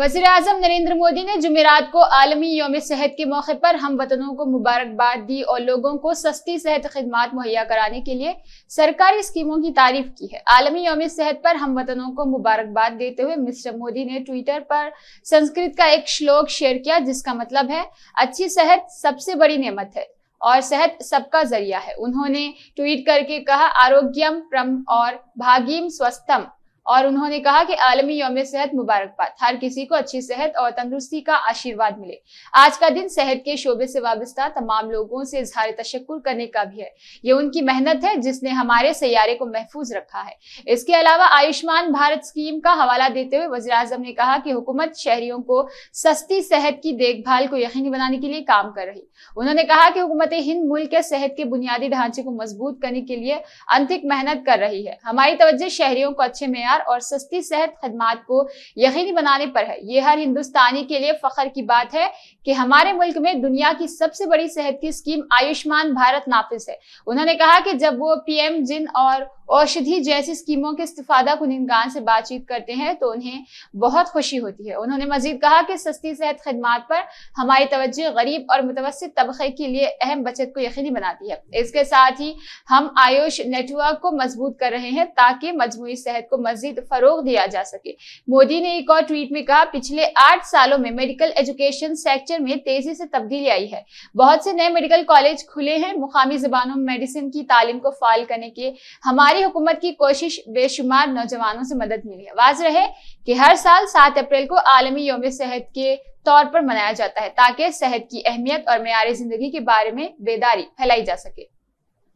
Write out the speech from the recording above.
वजी अजम नरेंद्र मोदी ने जमेरात को आलमी योम सेहत के मौके पर हम वतनों को मुबारकबाद दी और लोगों को सस्ती सेहत खदमात मुहैया कराने के लिए सरकारी स्कीमों की तारीफ की है आलमी योम सेहत पर हम वतनों को मुबारकबाद देते हुए मिस्टर मोदी ने ट्विटर पर संस्कृत का एक श्लोक शेयर किया जिसका मतलब है अच्छी सेहत सबसे बड़ी नियमत है और सेहत सबका जरिया है उन्होंने ट्वीट करके कहा आरोग्यम प्रम और भागीम स्वस्थम और उन्होंने कहा कि आलमी योम सेहत मुबारकबाद हर किसी को अच्छी सेहत और तंदुरुस्ती का आशीर्वाद मिले आज का दिन सेहत के शोबे से वाबस्ता तमाम लोगों से इजहार तशक्र करने का भी है ये उनकी मेहनत है जिसने हमारे सैारे को महफूज रखा है इसके अलावा आयुष्मान भारत स्कीम का हवाला देते हुए वजी ने कहा कि हुकूमत शहरियों को सस्ती सेहत की देखभाल को यकीनी बनाने के लिए काम कर रही उन्होंने कहा कि हुकूमत हिंद मुल्क के सेहत के बुनियादी ढांचे को मजबूत करने के लिए अंतिक मेहनत कर रही है हमारी तवज्जो शहरियों को अच्छे मैार मैार और सस्ती सेहत खदमात को यकीनी बनाने पर है ये हर हिंदुस्तानी के लिए फख्र की बात है कि हमारे मुल्क में दुनिया की सबसे बड़ी सेहत की स्कीम आयुष्मान भारत नाफिज है उन्होंने कहा कि जब वो पीएम जिन और औषधि जैसी स्कीमों के इस्तीफादा कुनिंदगान से बातचीत करते हैं तो उन्हें बहुत खुशी होती है उन्होंने मजीद कहा कि सस्ती सेहत खदमात पर हमारी तवज्जो गरीब और मुतवसर तबके के लिए अहम बचत को यकीनी बनाती है इसके साथ ही हम आयुष नेटवर्क को मजबूत कर रहे हैं ताकि मजमू सेहत को मजबूत मजीद फरोग दिया जा सके मोदी ने एक और ट्वीट में कहा पिछले आठ सालों में मेडिकल एजुकेशन सेक्टर में तेजी से तब्दीली आई है बहुत से नए मेडिकल कॉलेज खुले हैं मुकामी जबानों में मेडिसिन की तालीम को फाल करने के हमारी हुकूमत की कोशिश बेशुमार नौजवानों से मदद मिली है वाज रहे कि हर साल सात अप्रैल को आलमी योम सेहत के तौर पर मनाया जाता है ताकि सेहत की अहमियत और मैारी जिंदगी के बारे में बेदारी फैलाई जा सके